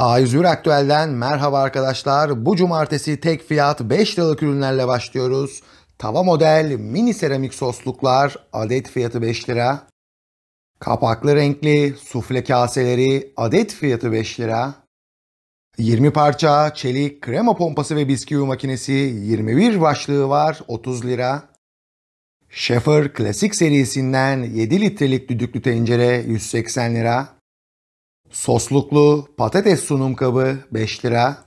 a Aktüel'den merhaba arkadaşlar. Bu cumartesi tek fiyat 5 liralık ürünlerle başlıyoruz. Tava model mini seramik sosluklar adet fiyatı 5 lira. Kapaklı renkli sufle kaseleri adet fiyatı 5 lira. 20 parça çelik krema pompası ve bisküvi makinesi 21 başlığı var 30 lira. Schaefer klasik serisinden 7 litrelik düdüklü tencere 180 lira. Sosluklu patates sunum kabı 5 lira.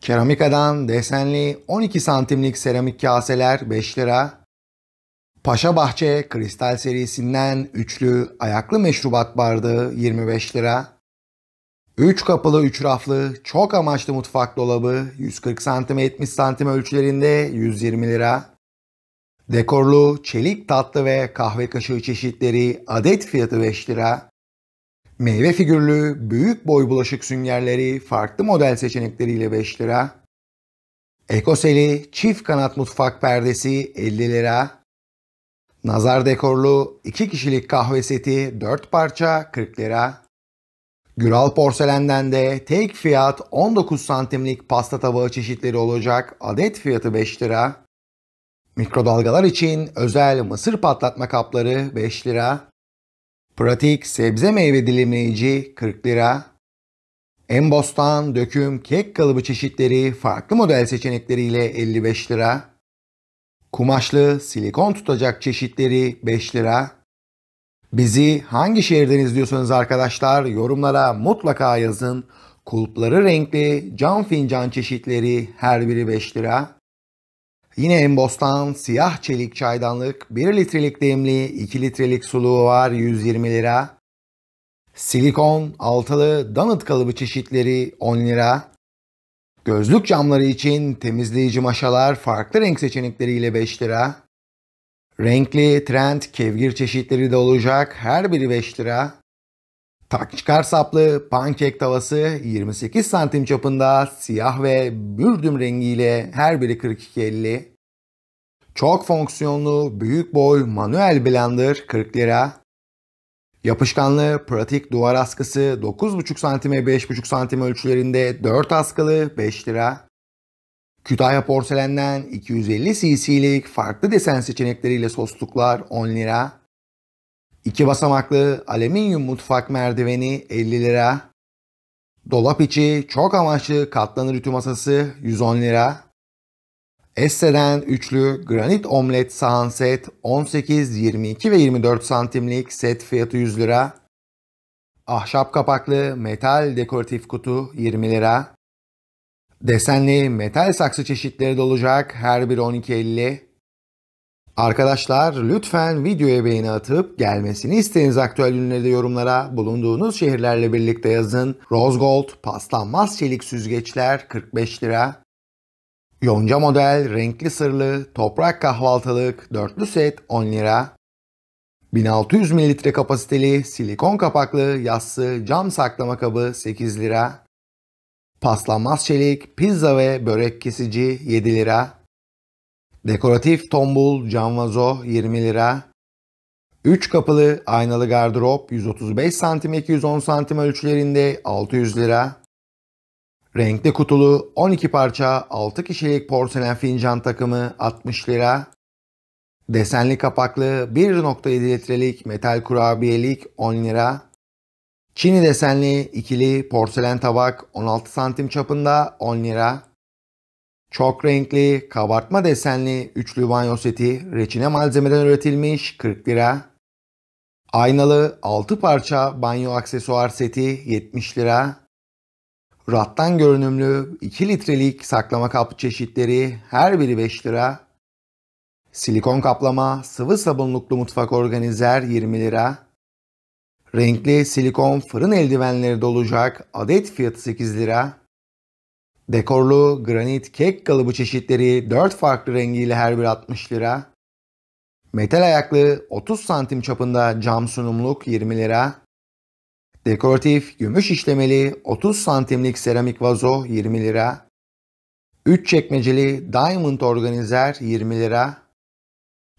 Keramikadan desenli 12 santimlik seramik kaseler 5 lira. Paşa Bahçe kristal serisinden üçlü ayaklı meşrubat bardağı 25 lira. 3 kapılı 3 raflı çok amaçlı mutfak dolabı 140 cm 70 cm ölçülerinde 120 lira. Dekorlu çelik tatlı ve kahve kaşığı çeşitleri adet fiyatı 5 lira. Meyve figürlü, büyük boy bulaşık süngerleri farklı model seçenekleriyle 5 lira. Ekoseli çift kanat mutfak perdesi 50 lira. Nazar dekorlu 2 kişilik kahve seti 4 parça 40 lira. Güral porselenden de tek fiyat 19 santimlik pasta tabağı çeşitleri olacak adet fiyatı 5 lira. Mikrodalgalar için özel mısır patlatma kapları 5 lira. Pratik sebze meyve dilimleyici 40 lira. Embostan, döküm, kek kalıbı çeşitleri farklı model seçenekleriyle 55 lira. Kumaşlı silikon tutacak çeşitleri 5 lira. Bizi hangi şehirden izliyorsanız arkadaşlar yorumlara mutlaka yazın. Kulpları renkli cam fincan çeşitleri her biri 5 lira. Yine Embos'tan siyah çelik çaydanlık 1 litrelik demli 2 litrelik suluğu var 120 lira. Silikon, altılı, donut kalıbı çeşitleri 10 lira. Gözlük camları için temizleyici maşalar farklı renk seçenekleriyle 5 lira. Renkli, trend, kevgir çeşitleri de olacak her biri 5 lira. Tak çıkar saplı pankek tavası 28 santim çapında siyah ve mürdüm rengiyle her biri 42.50. Çok fonksiyonlu büyük boy manuel blender 40 lira. Yapışkanlı pratik duvar askısı 9,5 santime 5,5 santim ölçülerinde 4 askılı 5 lira. Kütahya porselenden 250 cc'lik farklı desen seçenekleriyle sosluklar 10 lira. İki basamaklı alüminyum mutfak merdiveni 50 lira. Dolap içi çok amaçlı katlanır ütü masası 110 lira. Esse'den üçlü granit omlet sahan set 18, 22 ve 24 santimlik set fiyatı 100 lira. Ahşap kapaklı metal dekoratif kutu 20 lira. Desenli metal saksı çeşitleri dolacak her biri 12.50. Arkadaşlar lütfen videoya beğeni atıp gelmesini isteyiniz aktüel ürünleri de yorumlara bulunduğunuz şehirlerle birlikte yazın. Rose Gold, paslanmaz çelik süzgeçler 45 lira. Yonca model, renkli sırlı, toprak kahvaltılık, dörtlü set 10 lira. 1600 ml kapasiteli, silikon kapaklı, yassı, cam saklama kabı 8 lira. Paslanmaz çelik, pizza ve börek kesici 7 lira. Dekoratif tombul canvazo 20 lira. 3 kapılı aynalı gardırop 135 cm 210 cm ölçülerinde 600 lira. Renkli kutulu 12 parça 6 kişilik porselen fincan takımı 60 lira. Desenli kapaklı 1.7 litrelik metal kurabiyelik 10 lira. Çini desenli ikili porselen tabak 16 santim çapında 10 lira. Çok renkli, kabartma desenli üçlü banyo seti reçine malzemeden üretilmiş 40 lira. Aynalı 6 parça banyo aksesuar seti 70 lira. Rattan görünümlü 2 litrelik saklama kap çeşitleri her biri 5 lira. Silikon kaplama sıvı sabunluklu mutfak organizer 20 lira. Renkli silikon fırın eldivenleri dolacak adet fiyatı 8 lira. Dekorlu granit kek kalıbı çeşitleri 4 farklı rengiyle her bir 60 lira. Metal ayaklı 30 santim çapında cam sunumluk 20 lira. Dekoratif gümüş işlemeli 30 santimlik seramik vazo 20 lira. 3 çekmeceli diamond organizer 20 lira.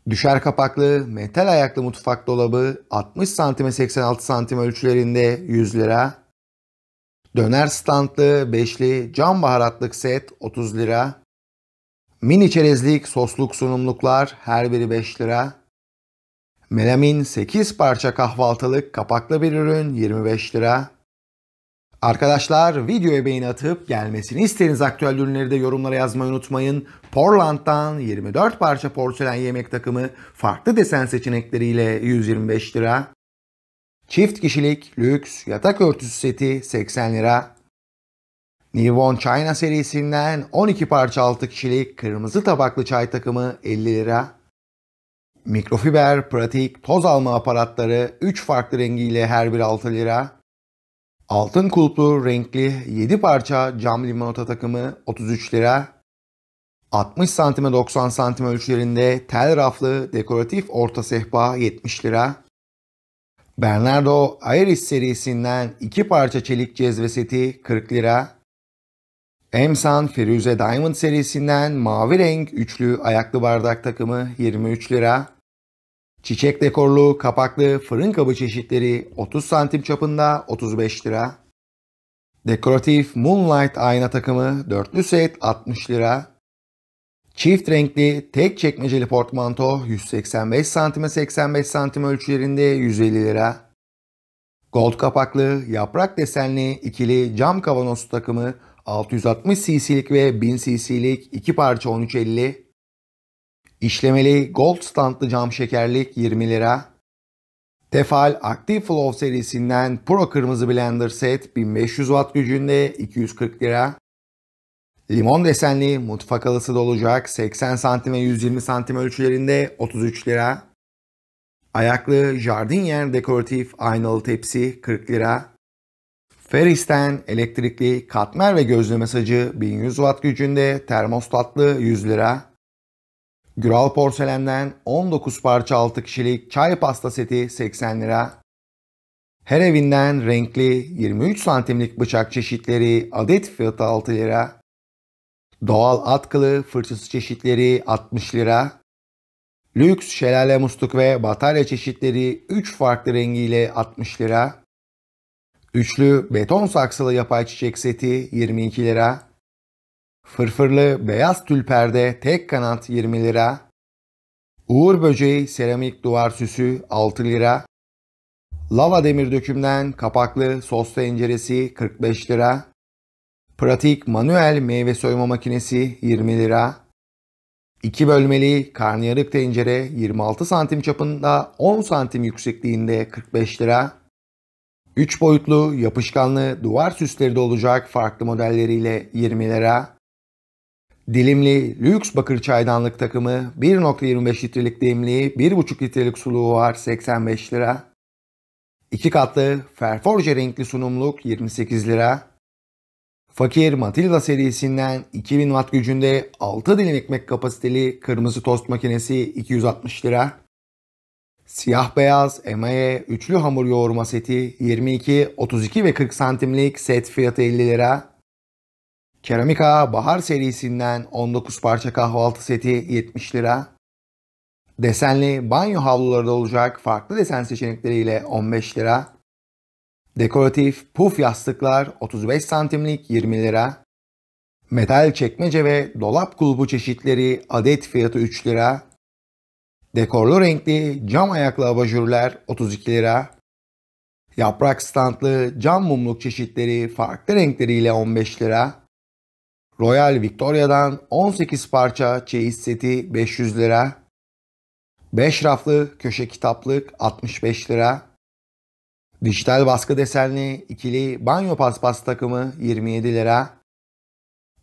Düşer kapaklı metal ayaklı mutfak dolabı 60 santime 86 santim ölçülerinde 100 lira. Döner standlı, beşli, cam baharatlık set 30 lira. Mini çerezlik, sosluk sunumluklar her biri 5 lira. Melamin 8 parça kahvaltılık kapaklı bir ürün 25 lira. Arkadaşlar videoya beğeni atıp gelmesini istediğiniz aktüel ürünleri de yorumlara yazmayı unutmayın. Portland'dan 24 parça porselen yemek takımı farklı desen seçenekleriyle 125 lira. Çift kişilik lüks yatak örtüsü seti 80 lira. Nivon China serisinden 12 parça 6 kişilik kırmızı tabaklı çay takımı 50 lira. Mikrofiber pratik toz alma aparatları 3 farklı rengiyle her biri 6 lira. Altın kulplu renkli 7 parça cam limonata takımı 33 lira. 60 santime 90 santim ölçülerinde tel raflı dekoratif orta sehpa 70 lira. Bernardo Iris serisinden iki parça çelik cezve seti 40 lira. Emsan Firuze Diamond serisinden mavi renk üçlü ayaklı bardak takımı 23 lira. Çiçek dekorlu kapaklı fırın kabı çeşitleri 30 santim çapında 35 lira. Dekoratif Moonlight ayna takımı dörtlü set 60 lira. Çift renkli tek çekmeceli portmanto 185 santime 85 santim ölçülerinde 150 lira. Gold kapaklı, yaprak desenli ikili cam kavanoz takımı 660 cc'lik ve 1000 cc'lik iki parça 1350. İşlemeli gold standlı cam şekerlik 20 lira. Tefal Active Flow serisinden Pro Kırmızı Blender Set 1500 Watt gücünde 240 lira. Limon desenli mutfak alısı da olacak. 80 santim ve 120 santim ölçülerinde 33 lira. Ayaklı jardinyer dekoratif aynalı tepsi 40 lira. Ferris'ten elektrikli katmer ve gözleme mesajı 1100 watt gücünde termostatlı 100 lira. Gural porselenden 19 parça 6 kişilik çay pasta seti 80 lira. Her evinden renkli 23 santimlik bıçak çeşitleri adet fiyatı 6 lira. Doğal at kılı fırçası çeşitleri 60 lira. Lüks şelale musluk ve batarya çeşitleri 3 farklı rengiyle 60 lira. Üçlü beton saksılı yapay çiçek seti 22 lira. Fırfırlı beyaz tül perde tek kanat 20 lira. Uğur böceği seramik duvar süsü 6 lira. Lava demir dökümden kapaklı sos tenceresi 45 lira. Pratik manuel meyve soyma makinesi 20 lira. 2 bölmeli karnıyarık tencere 26 santim çapında 10 santim yüksekliğinde 45 lira. 3 boyutlu yapışkanlı duvar süsleri de olacak farklı modelleriyle 20 lira. Dilimli lüks bakır çaydanlık takımı 1.25 litrelik demli 1.5 litrelik suluğu var 85 lira. 2 katlı ferforje renkli sunumluk 28 lira. Fakir Matilda serisinden 2000 watt gücünde 6 dilim ekmek kapasiteli kırmızı tost makinesi 260 lira. Siyah beyaz emaye üçlü hamur yoğurma seti 22, 32 ve 40 santimlik set fiyatı 50 lira. Keramika Bahar serisinden 19 parça kahvaltı seti 70 lira. Desenli banyo havluları da olacak farklı desen seçenekleriyle 15 lira. Dekoratif puf yastıklar 35 santimlik 20 lira. Metal çekmece ve dolap kulbu çeşitleri adet fiyatı 3 lira. Dekorlu renkli cam ayaklı abajurlar 32 lira. Yaprak standlı cam mumluk çeşitleri farklı renkleriyle 15 lira. Royal Victoria'dan 18 parça çeyiz seti 500 lira. 5 raflı köşe kitaplık 65 lira. Dijital baskı desenli ikili banyo paspas takımı 27 lira.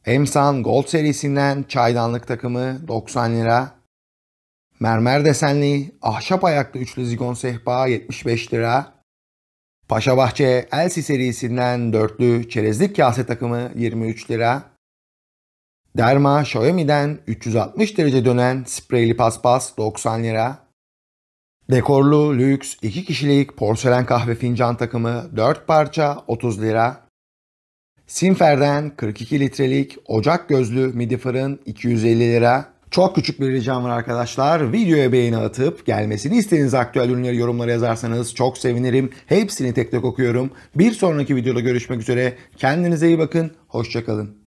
Emsan Gold serisinden çaydanlık takımı 90 lira. Mermer desenli ahşap ayaklı üçlü zigon sehpa 75 lira. Paşa Bahçe Elsi serisinden dörtlü çerezlik kase takımı 23 lira. Derma Xiaomi'den 360 derece dönen spreyli paspas 90 lira. Dekorlu, lüks, 2 kişilik porselen kahve fincan takımı 4 parça 30 lira. Sinfer'den 42 litrelik ocak gözlü midi fırın 250 lira. Çok küçük bir ricam var arkadaşlar. Videoya beğeni atıp gelmesini istediğiniz aktüel ürünleri yorumlara yazarsanız çok sevinirim. Hepsini tek tek okuyorum. Bir sonraki videoda görüşmek üzere. Kendinize iyi bakın. Hoşçakalın.